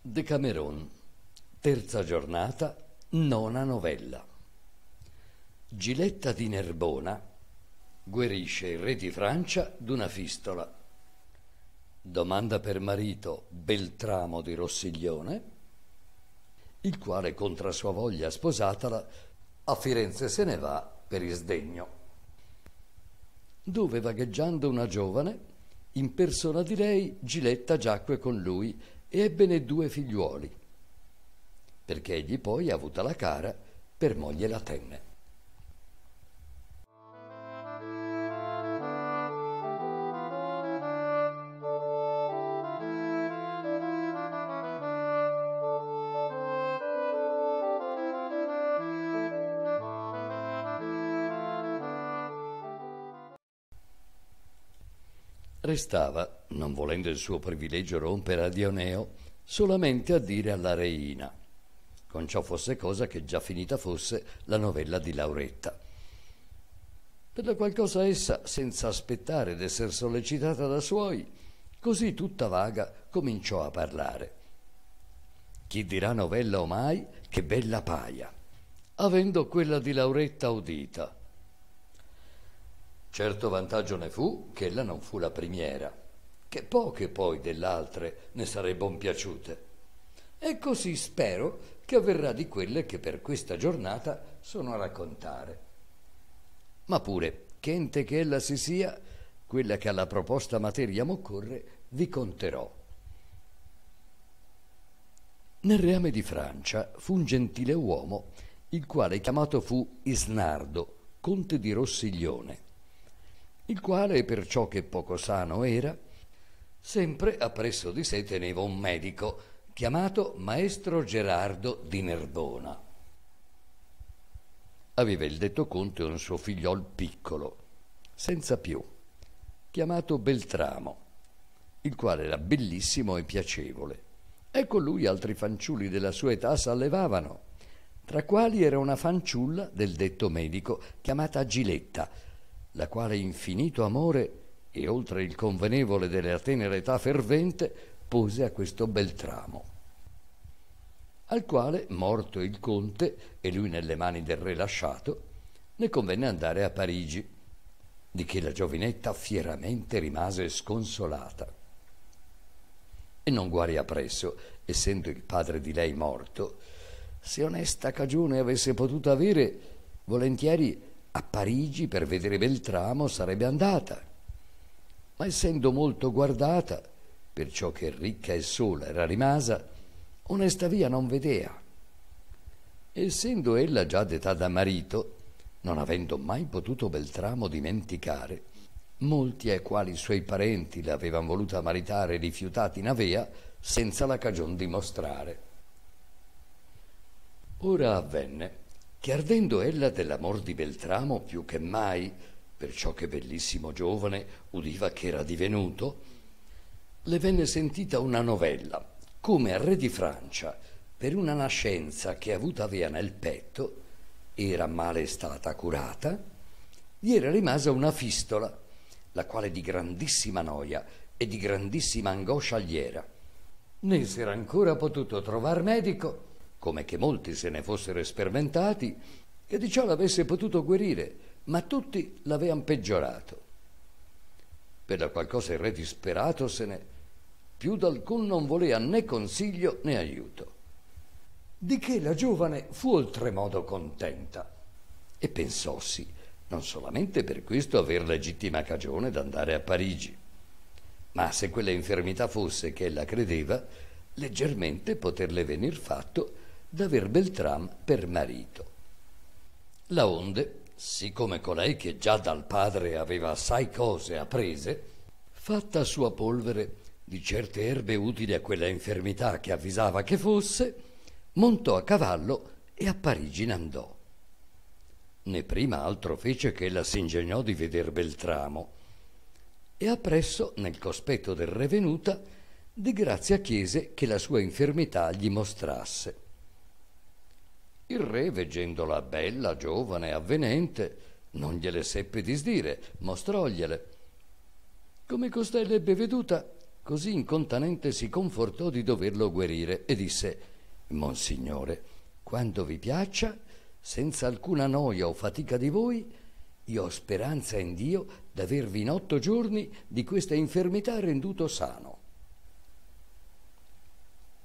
Decameron, terza giornata, nona novella. Giletta di Nerbona guerisce il re di Francia d'una fistola. Domanda per marito Beltramo di Rossiglione, il quale contra sua voglia sposatala a Firenze se ne va per isdegno. Dove vagheggiando una giovane, in persona di lei Giletta giacque con lui e ebbene due figliuoli, perché egli poi avuta la cara per moglie la tenne. Restava, non volendo il suo privilegio rompere a Dioneo, solamente a dire alla reina, con ciò fosse cosa che già finita fosse la novella di Lauretta. Per la qual cosa essa, senza aspettare d'esser sollecitata da suoi, così tutta vaga cominciò a parlare. Chi dirà novella o mai che bella paia, avendo quella di Lauretta udita Certo vantaggio ne fu che ella non fu la primiera, che poche poi dell'altre ne sarebbero piaciute. E così spero che avverrà di quelle che per questa giornata sono a raccontare. Ma pure, chente che ella si sia, quella che alla proposta materia m'occorre, vi conterò. Nel reame di Francia fu un gentile uomo, il quale chiamato fu Isnardo, conte di Rossiglione il quale, perciò che poco sano era, sempre appresso di sé teneva un medico chiamato Maestro Gerardo di Nerbona. Aveva il detto conte un suo figliol piccolo, senza più, chiamato Beltramo, il quale era bellissimo e piacevole. E con lui altri fanciulli della sua età s'allevavano, tra quali era una fanciulla del detto medico chiamata Giletta, la quale infinito amore e oltre il convenevole della tenera età fervente pose a questo Beltramo. Al quale, morto il conte e lui nelle mani del re lasciato, ne convenne andare a Parigi, di che la giovinetta fieramente rimase sconsolata. E non guari appresso, essendo il padre di lei morto, se onesta cagione avesse potuto avere, volentieri a Parigi per vedere Beltramo sarebbe andata, ma essendo molto guardata, perciò che ricca e sola era rimasa, onesta via non vedea. Essendo ella già d'età da marito, non avendo mai potuto Beltramo dimenticare, molti ai quali suoi parenti l'avevano voluta maritare rifiutati in avea senza la cagion dimostrare. Ora avvenne che ardendo ella dell'amor di Beltramo più che mai, per ciò che bellissimo giovane udiva che era divenuto, le venne sentita una novella, come al re di Francia, per una nascenza che avuta avea nel petto, era male stata curata, gli era rimasa una fistola, la quale di grandissima noia e di grandissima angoscia gli era. Né s'era ancora potuto trovar medico, come che molti se ne fossero sperimentati, e di ciò l'avesse potuto guarire, ma tutti l'avean peggiorato. Per da qualcosa il re disperatosene, più d'alcun non volea né consiglio né aiuto. Di che la giovane fu oltremodo contenta e pensossi non solamente per questo aver legittima cagione d'andare a Parigi, ma se quella infermità fosse che ella credeva, leggermente poterle venir fatto d'aver Beltram per marito. Laonde, siccome colei che già dal padre aveva assai cose apprese, fatta sua polvere di certe erbe utili a quella infermità che avvisava che fosse, montò a cavallo e a Parigi n'andò. Né prima altro fece che ella ingegnò di veder Beltramo, e appresso, nel cospetto del re venuta, di grazia chiese che la sua infermità gli mostrasse il re, veggendola bella, giovane, e avvenente, non gliele seppe disdire, mostrogliele. Come costei l'ebbe veduta, così incontanente si confortò di doverlo guerire e disse: Monsignore, quando vi piaccia, senza alcuna noia o fatica di voi, io ho speranza in Dio d'avervi in otto giorni di questa infermità renduto sano.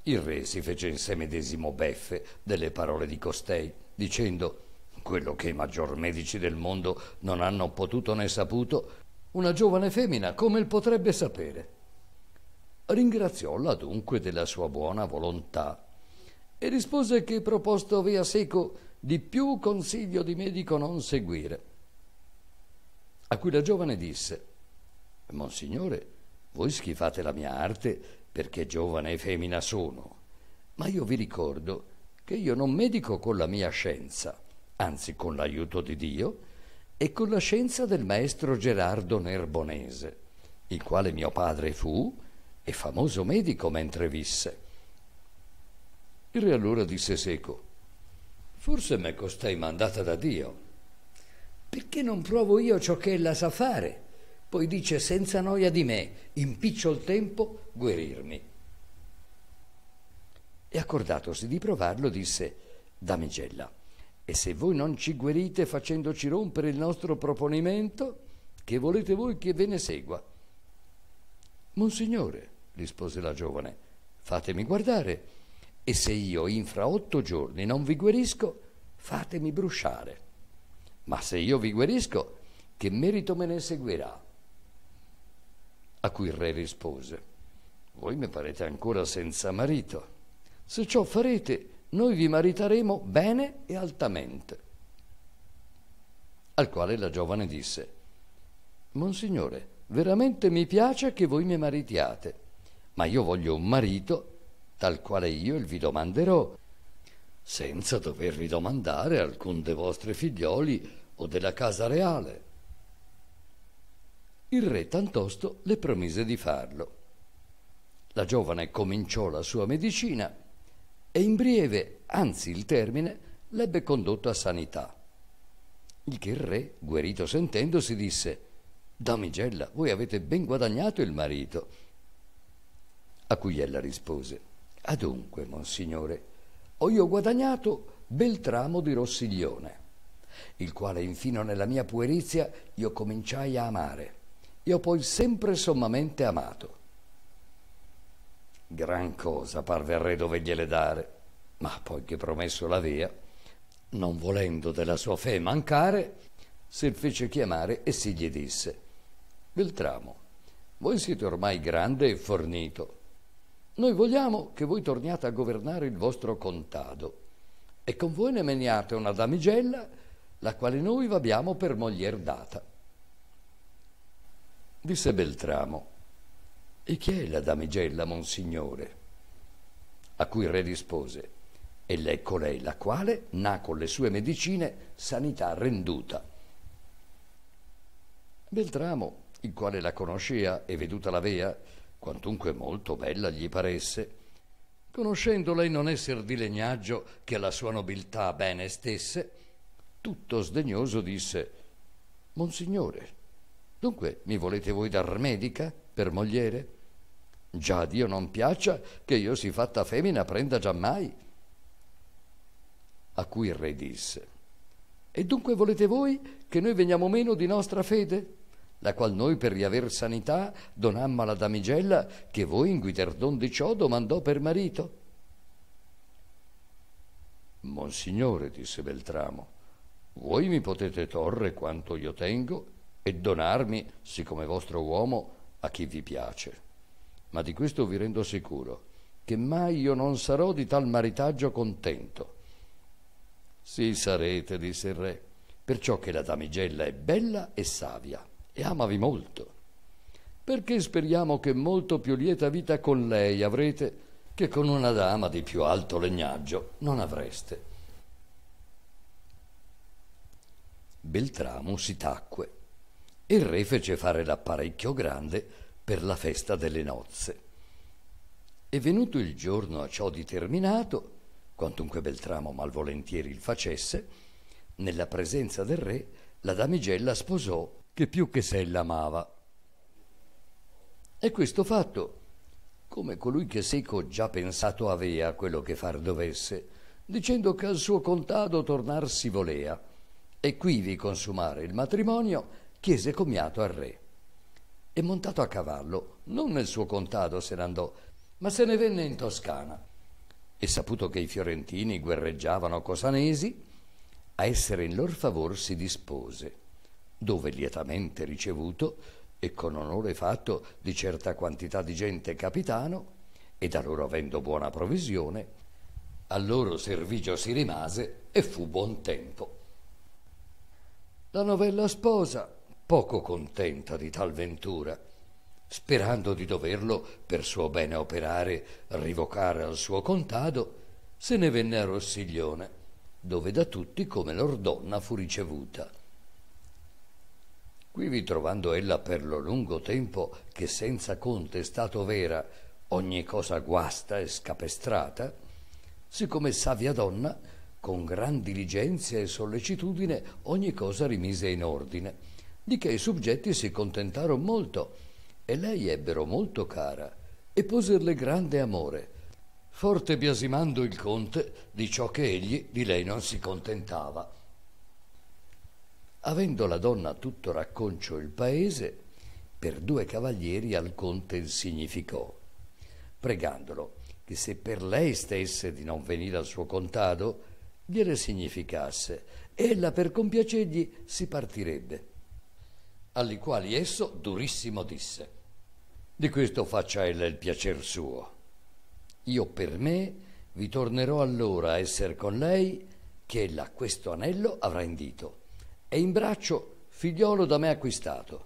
Il re si fece in sé medesimo beffe delle parole di costei, dicendo quello che i maggior medici del mondo non hanno potuto né saputo, una giovane femmina come il potrebbe sapere. Ringraziòlla dunque della sua buona volontà e rispose che proposto via seco di più consiglio di medico non seguire. A cui la giovane disse, Monsignore, voi schifate la mia arte perché giovane e femmina sono, ma io vi ricordo che io non medico con la mia scienza, anzi con l'aiuto di Dio e con la scienza del maestro Gerardo Nerbonese, il quale mio padre fu e famoso medico mentre visse. Il re allora disse seco, forse me costai mandata da Dio, perché non provo io ciò che ella sa fare? Poi dice senza noia di me, in picciol tempo guerirmi. E accordatosi di provarlo, disse Damigella, e se voi non ci guerite facendoci rompere il nostro proponimento, che volete voi che ve ne segua? Monsignore, rispose la giovane, fatemi guardare, e se io infra otto giorni non vi guerisco, fatemi brusciare. Ma se io vi guerisco, che merito me ne seguirà? A cui il re rispose, voi mi parete ancora senza marito. Se ciò farete, noi vi maritaremo bene e altamente. Al quale la giovane disse, Monsignore, veramente mi piace che voi mi maritiate, ma io voglio un marito tal quale io il vi domanderò, senza dovervi domandare alcun dei vostri figlioli o della casa reale. Il re tantosto le promise di farlo. La giovane cominciò la sua medicina e in breve, anzi il termine, l'ebbe condotto a sanità. Il che il re, guerito sentendosi, disse Damigella, voi avete ben guadagnato il marito. A cui ella rispose Adunque, monsignore, ho io guadagnato bel tramo di Rossiglione, il quale infino nella mia puerizia io cominciai a amare io poi sempre sommamente amato. Gran cosa parve al re dovegliele dare, ma poi che promesso l'avea, non volendo della sua fe mancare, si fece chiamare e si gli disse, Beltramo, voi siete ormai grande e fornito, noi vogliamo che voi torniate a governare il vostro contado e con voi ne meniate una damigella, la quale noi v'abbiamo per moglier data. Disse Beltramo, e chi è la damigella, monsignore? A cui il re rispose, ella è colei la quale n'ha con le sue medicine sanità renduta. Beltramo, il quale la conoscea e veduta l'avea, quantunque molto bella gli paresse, conoscendo lei non esser di legnaggio che alla sua nobiltà bene stesse, tutto sdegnoso disse, Monsignore, Dunque, mi volete voi dar medica per mogliere? Già a Dio non piaccia che io si fatta femmina prenda giammai. A cui il re disse, e dunque volete voi che noi veniamo meno di nostra fede? La qual noi per riaver sanità donammo alla damigella che voi in guiderdon di ciò domandò per marito. Monsignore, disse Beltramo, voi mi potete torre quanto io tengo e donarmi, siccome vostro uomo, a chi vi piace. Ma di questo vi rendo sicuro, che mai io non sarò di tal maritaggio contento. Sì sarete, disse il re, perciò che la damigella è bella e savia, e amavi molto. Perché speriamo che molto più lieta vita con lei avrete che con una dama di più alto legnaggio non avreste. Beltramo si tacque il re fece fare l'apparecchio grande per la festa delle nozze. E venuto il giorno a ciò determinato, quantunque Beltramo malvolentieri il facesse, nella presenza del re la damigella sposò che più che sé l'amava. E questo fatto, come colui che seco già pensato avea quello che far dovesse, dicendo che al suo contado tornar si volea, e quivi consumare il matrimonio, chiese commiato al re. E montato a cavallo, non nel suo contado se ne andò, ma se ne venne in Toscana. E saputo che i fiorentini guerreggiavano cosanesi, a essere in lor favor si dispose, dove lietamente ricevuto e con onore fatto di certa quantità di gente capitano, e da loro avendo buona provisione, al loro servigio si rimase e fu buon tempo. La novella sposa poco contenta di tal ventura, sperando di doverlo, per suo bene operare, rivocare al suo contado, se ne venne a Rossiglione, dove da tutti come lor donna fu ricevuta. Quivi trovando ella per lo lungo tempo che senza conte è stato vera ogni cosa guasta e scapestrata, siccome savia donna, con gran diligenza e sollecitudine ogni cosa rimise in ordine di che i soggetti si contentarono molto e lei ebbero molto cara e poserle grande amore, forte biasimando il conte di ciò che egli di lei non si contentava. Avendo la donna tutto racconcio il paese, per due cavalieri al conte il significò, pregandolo che se per lei stesse di non venire al suo contado, gliele significasse, ella per compiacergli si partirebbe alli quali esso durissimo disse, di questo faccia ella il piacer suo. Io per me vi tornerò allora a esser con lei, che ella questo anello avrà in dito, e in braccio figliolo da me acquistato.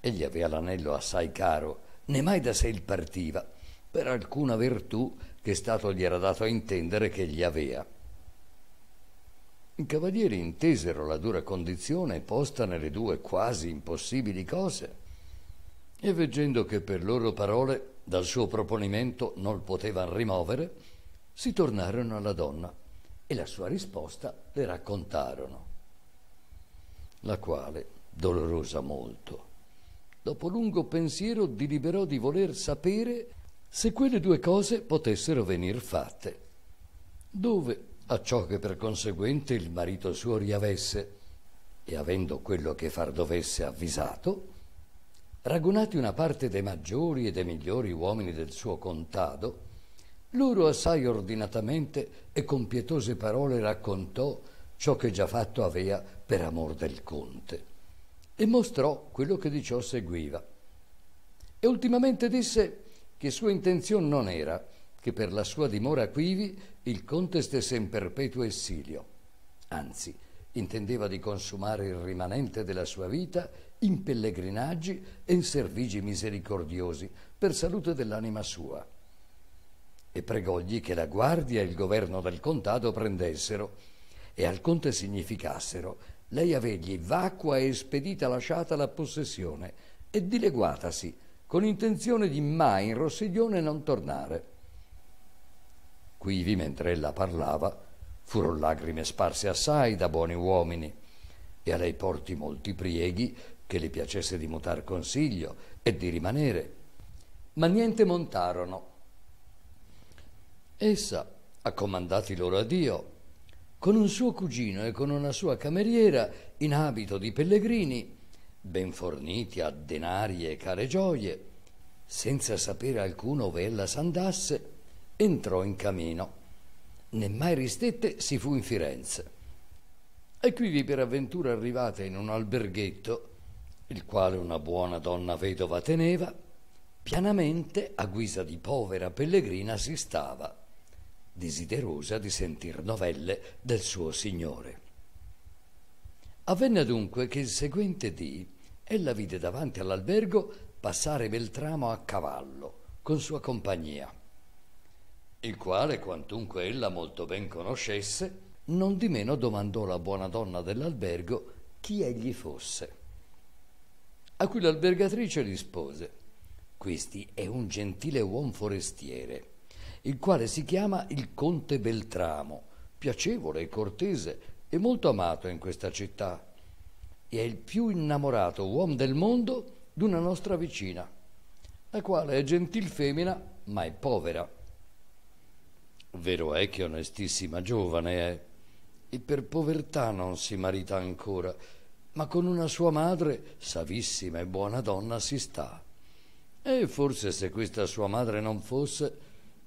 Egli aveva l'anello assai caro, né mai da sé il partiva, per alcuna virtù che stato gli era dato a intendere che gli aveva i cavalieri intesero la dura condizione posta nelle due quasi impossibili cose e veggendo che per loro parole dal suo proponimento non potevano rimuovere, si tornarono alla donna e la sua risposta le raccontarono, la quale, dolorosa molto, dopo lungo pensiero deliberò di voler sapere se quelle due cose potessero venir fatte, dove a ciò che per conseguente il marito suo riavesse e avendo quello che far dovesse avvisato, ragunati una parte dei maggiori e dei migliori uomini del suo contado, loro assai ordinatamente e con pietose parole raccontò ciò che già fatto avea per amor del conte e mostrò quello che di ciò seguiva. E ultimamente disse che sua intenzione non era che per la sua dimora quivi il conte stesse in perpetuo essilio. Anzi, intendeva di consumare il rimanente della sua vita in pellegrinaggi e in servigi misericordiosi per salute dell'anima sua. E pregogli che la guardia e il governo del contado prendessero e al conte significassero lei avegli vacua e spedita lasciata la possessione e dileguatasi con intenzione di mai in Rossiglione non tornare Quivi, mentre ella parlava, furon lagrime sparse assai da buoni uomini, e a lei porti molti prieghi che le piacesse di mutar consiglio e di rimanere. Ma niente montarono. Essa, accomandati loro a Dio, con un suo cugino e con una sua cameriera, in abito di pellegrini, ben forniti a denari e care gioie, senza sapere alcuno ove ella s'andasse, entrò in camino. Né mai ristette si fu in Firenze. E qui per avventura arrivata in un alberghetto, il quale una buona donna vedova teneva, pianamente, a guisa di povera pellegrina, si stava, desiderosa di sentir novelle del suo signore. Avvenne dunque che il seguente dì ella vide davanti all'albergo passare Beltramo a cavallo, con sua compagnia il quale, quantunque ella molto ben conoscesse, non di meno domandò la buona donna dell'albergo chi egli fosse. A cui l'albergatrice rispose: Questi è un gentile uomo forestiere, il quale si chiama il conte Beltramo, piacevole e cortese e molto amato in questa città, e è il più innamorato uomo del mondo d'una nostra vicina, la quale è gentil femmina, ma è povera vero è che onestissima giovane è, e per povertà non si marita ancora, ma con una sua madre, savissima e buona donna, si sta. E forse se questa sua madre non fosse,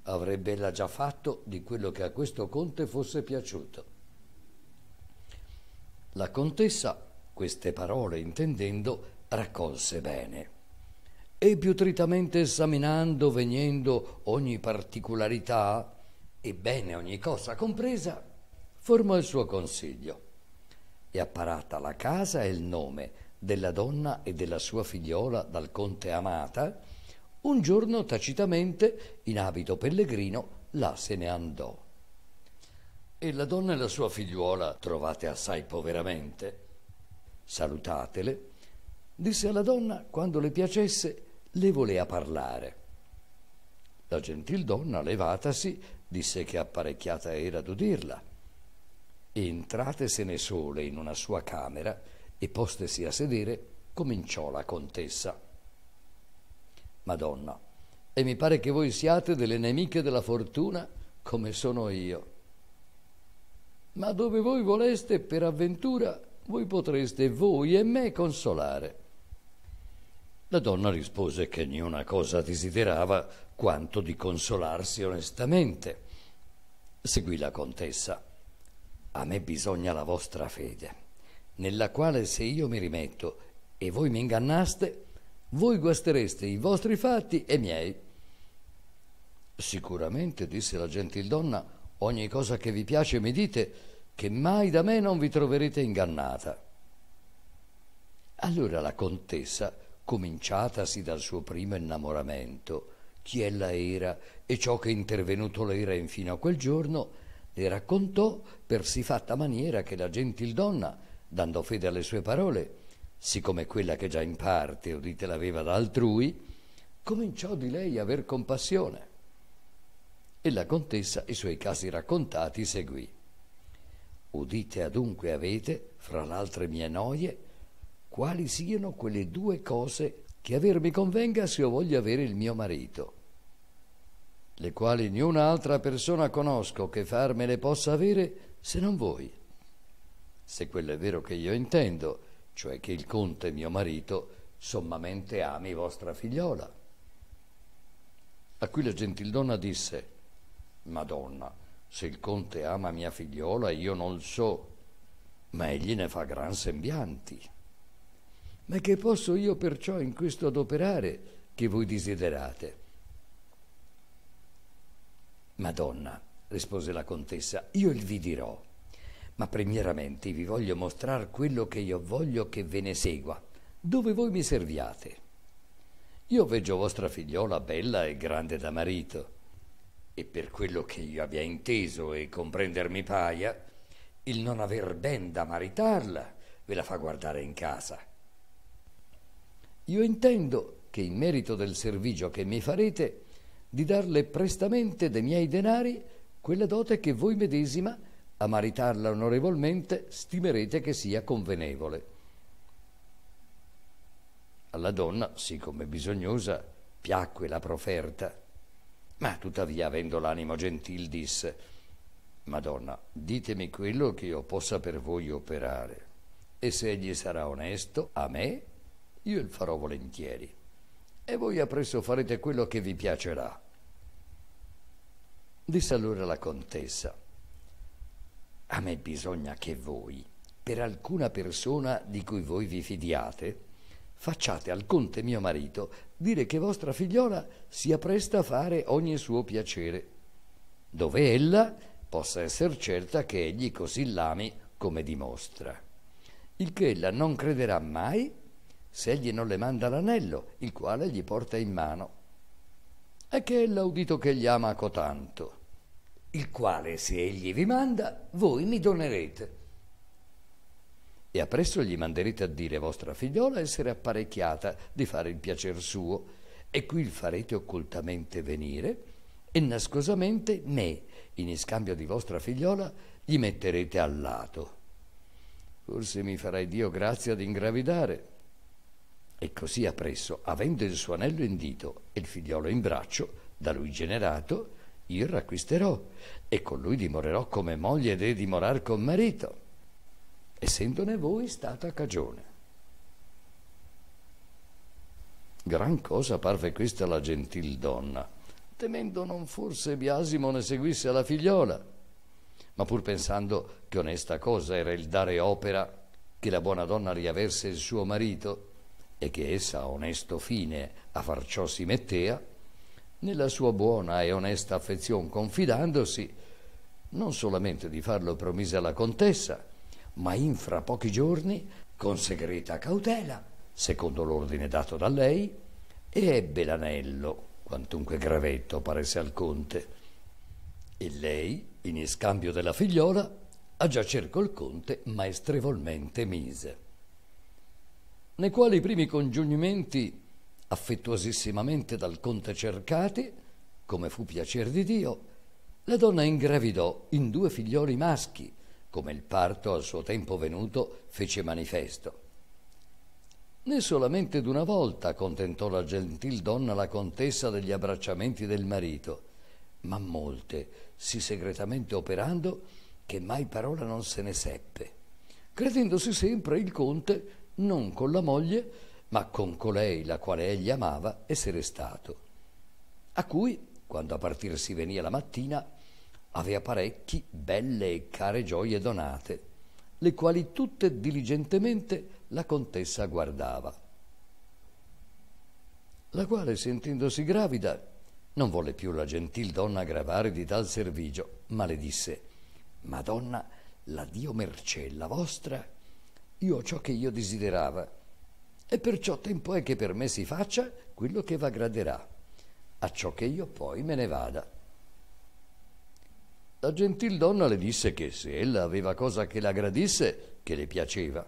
avrebbe ella già fatto di quello che a questo conte fosse piaciuto. La contessa, queste parole intendendo, raccolse bene e più tritamente esaminando, venendo ogni particolarità, e bene ogni cosa compresa, formò il suo consiglio e apparata la casa e il nome della donna e della sua figliola dal conte amata, un giorno tacitamente, in abito pellegrino, là se ne andò. E la donna e la sua figliuola, trovate assai poveramente, salutatele, disse alla donna quando le piacesse le volea parlare. La gentil donna, levatasi, disse che apparecchiata era ad udirla. Entratesene sole in una sua camera e postesi a sedere, cominciò la contessa. Madonna, e mi pare che voi siate delle nemiche della fortuna come sono io. Ma dove voi voleste, per avventura, voi potreste voi e me consolare. La donna rispose che niuna cosa desiderava quanto di consolarsi onestamente. Seguì la contessa. A me bisogna la vostra fede, nella quale se io mi rimetto e voi mi ingannaste, voi guastereste i vostri fatti e i miei. Sicuramente, disse la gentildonna, ogni cosa che vi piace mi dite, che mai da me non vi troverete ingannata. Allora la contessa cominciatasi dal suo primo innamoramento, chi ella era e ciò che intervenuto le era infino a quel giorno, le raccontò per si fatta maniera che la gentildonna, dando fede alle sue parole, siccome quella che già in parte udite l'aveva da altrui, cominciò di lei aver compassione. E la contessa i suoi casi raccontati seguì. Udite adunque avete, fra l'altre mie noie, quali siano quelle due cose che avermi convenga se io voglio avere il mio marito, le quali niuna altra persona conosco che farmele possa avere se non voi. Se quello è vero che io intendo, cioè che il conte mio marito sommamente ami vostra figliola. A cui la gentildonna disse, Madonna, se il conte ama mia figliola io non so, ma egli ne fa gran sembianti ma che posso io perciò in questo adoperare che voi desiderate? Madonna, rispose la contessa, io il vi dirò, ma premieramente vi voglio mostrar quello che io voglio che ve ne segua, dove voi mi serviate. Io veggio vostra figliola bella e grande da marito, e per quello che io abbia inteso e comprender mi paia, il non aver ben da maritarla ve la fa guardare in casa io intendo che in merito del servigio che mi farete, di darle prestamente dei miei denari quella dote che voi medesima, a maritarla onorevolmente, stimerete che sia convenevole. Alla donna, siccome bisognosa, piacque la proferta, ma tuttavia, avendo l'animo gentil, disse, Madonna, ditemi quello che io possa per voi operare, e se egli sarà onesto a me io il farò volentieri e voi appresso farete quello che vi piacerà. Disse allora la contessa, a me bisogna che voi, per alcuna persona di cui voi vi fidiate, facciate al conte mio marito dire che vostra figliola sia presta a fare ogni suo piacere, dove ella possa essere certa che egli così l'ami come dimostra, il che ella non crederà mai se egli non le manda l'anello, il quale gli porta in mano. E che è l'audito che gli ama cotanto, il quale, se egli vi manda, voi mi donerete. E appresso gli manderete a dire vostra figliola essere apparecchiata di fare il piacer suo, e qui il farete occultamente venire, e nascosamente me, in scambio di vostra figliola, gli metterete al lato. Forse mi farai Dio grazia d'ingravidare e così appresso, avendo il suo anello in dito e il figliolo in braccio, da lui generato, io racquisterò e con lui dimorerò come moglie ed dimorar con marito, essendone voi stata cagione. Gran cosa parve questa alla gentil donna, temendo non forse Biasimo ne seguisse la figliola, ma pur pensando che onesta cosa era il dare opera che la buona donna riaverse il suo marito, e che essa a onesto fine a far ciò si mettea, nella sua buona e onesta affezione confidandosi, non solamente di farlo promise alla contessa, ma infra pochi giorni, con segreta cautela, secondo l'ordine dato da lei, e ebbe l'anello, quantunque gravetto paresse al conte. E lei, in scambio della figliola, a giacer col conte maestrevolmente mise nei quali i primi congiungimenti, affettuosissimamente dal conte cercati, come fu piacer di Dio, la donna ingravidò in due figlioli maschi, come il parto al suo tempo venuto fece manifesto. Né solamente d'una volta contentò la gentil donna la contessa degli abbracciamenti del marito, ma molte, si segretamente operando, che mai parola non se ne seppe, credendosi sempre il conte non con la moglie, ma con colei la quale egli amava, essere stato, a cui, quando a partir si venia la mattina, avea parecchi belle e care gioie donate, le quali tutte diligentemente la contessa guardava. La quale, sentendosi gravida, non volle più la gentil donna gravare di tal servigio, ma le disse Madonna, la Dio mercè la vostra io ho ciò che io desiderava, e perciò tempo è che per me si faccia quello che va graderà, a ciò che io poi me ne vada. La gentil donna le disse che se ella aveva cosa che la gradisse, che le piaceva,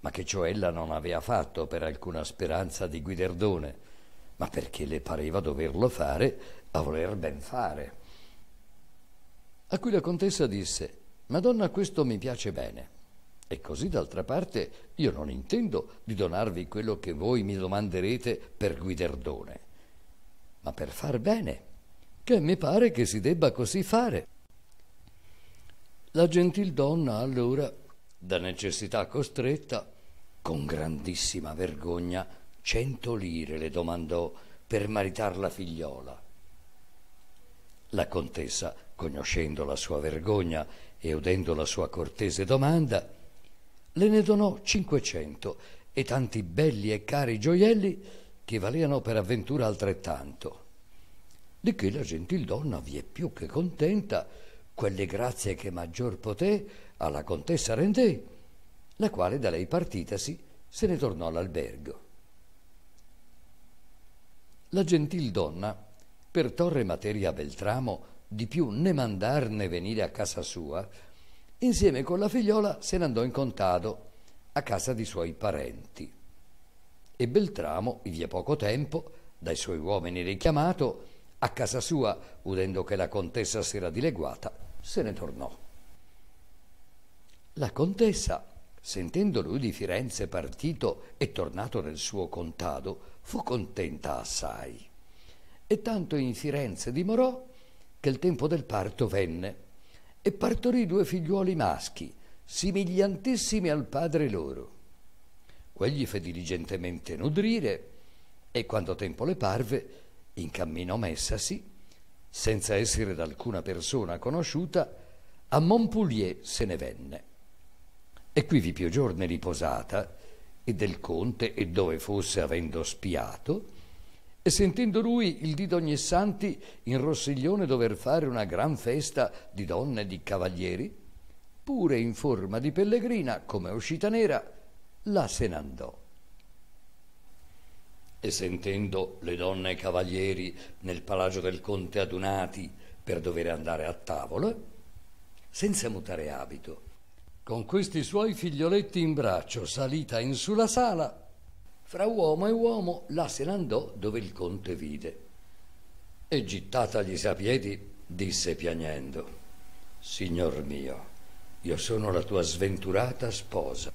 ma che ciò ella non aveva fatto per alcuna speranza di guiderdone, ma perché le pareva doverlo fare a voler ben fare. A cui la contessa disse, Madonna, questo mi piace bene. E così d'altra parte io non intendo di donarvi quello che voi mi domanderete per guiderdone, ma per far bene, che mi pare che si debba così fare. La gentil donna allora, da necessità costretta, con grandissima vergogna, cento lire le domandò per maritar la figliola. La contessa, conoscendo la sua vergogna e udendo la sua cortese domanda, le ne donò 500 e tanti belli e cari gioielli che valevano per avventura altrettanto. Di che la gentildonna vi è più che contenta, quelle grazie che maggior poté alla contessa rendé, la quale da lei partitasi se ne tornò all'albergo. La gentildonna, per torre materia a Beltramo, di più né mandar né venire a casa sua, insieme con la figliola se ne andò in contado a casa di suoi parenti. E Beltramo, via poco tempo, dai suoi uomini richiamato, a casa sua, udendo che la contessa si era dileguata, se ne tornò. La contessa, sentendo lui di Firenze partito e tornato nel suo contado, fu contenta assai. E tanto in Firenze dimorò che il tempo del parto venne e partorì due figliuoli maschi, simigliantissimi al padre loro. Quegli fe diligentemente nudrire e quando tempo le parve, in cammino messasi, senza essere d'alcuna persona conosciuta, a Montpoulier se ne venne. E quivi più giorni riposata, e del conte e dove fosse avendo spiato, e sentendo lui il di Dognessanti in Rossiglione dover fare una gran festa di donne e di cavalieri, pure in forma di pellegrina, come uscita nera, la se n'andò. E sentendo le donne e i cavalieri nel palagio del conte adunati per dover andare a tavola, senza mutare abito, con questi suoi figlioletti in braccio, salita in sulla sala, fra uomo e uomo là se n'andò dove il conte vide. E gittatagli a piedi, disse piagnendo, Signor mio, io sono la tua sventurata sposa,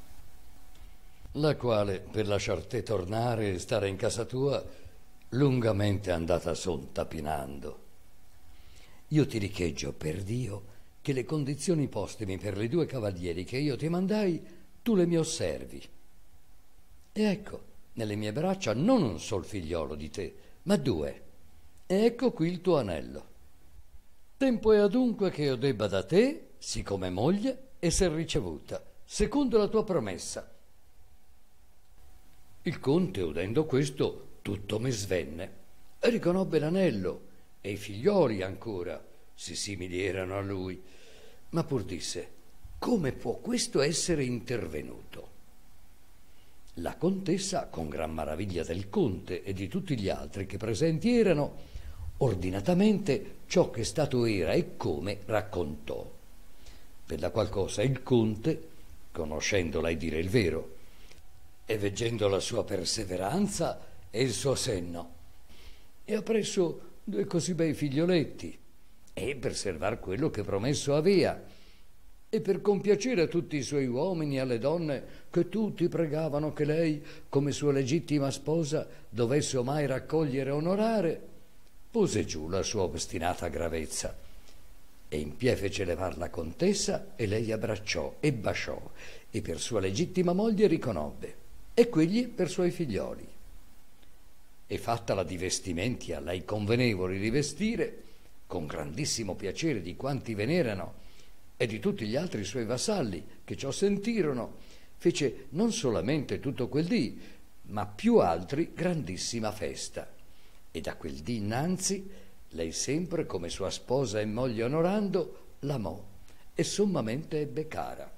la quale, per lasciar te tornare e stare in casa tua, lungamente è andata sontapinando. Io ti richeggio per Dio che le condizioni postemi per le due cavalieri che io ti mandai, tu le mi osservi. E ecco, nelle mie braccia non un sol figliolo di te, ma due. E ecco qui il tuo anello. Tempo è adunque che io debba da te, siccome moglie, esser ricevuta, secondo la tua promessa. Il conte, udendo questo, tutto mi svenne, e riconobbe l'anello, e i figlioli ancora, se simili erano a lui, ma pur disse, come può questo essere intervenuto? La contessa, con gran maraviglia del conte e di tutti gli altri che presenti erano, ordinatamente ciò che stato era e come raccontò. Per la qual cosa il conte, conoscendola e dire il vero, e veggendo la sua perseveranza e il suo senno, e ha preso due così bei figlioletti, e per servar quello che promesso avea, e per compiacere a tutti i suoi uomini e alle donne che tutti pregavano che lei, come sua legittima sposa, dovesse ormai raccogliere e onorare, pose giù la sua ostinata gravezza. E in pie fece levar la contessa e lei abbracciò e baciò e per sua legittima moglie riconobbe e quegli per suoi figlioli. E fattala di vestimenti a lei convenevoli rivestire, con grandissimo piacere di quanti venerano e di tutti gli altri suoi vassalli che ciò sentirono, fece non solamente tutto quel dì, ma più altri grandissima festa. E da quel dì innanzi, lei sempre come sua sposa e moglie onorando, l'amò e sommamente ebbe cara.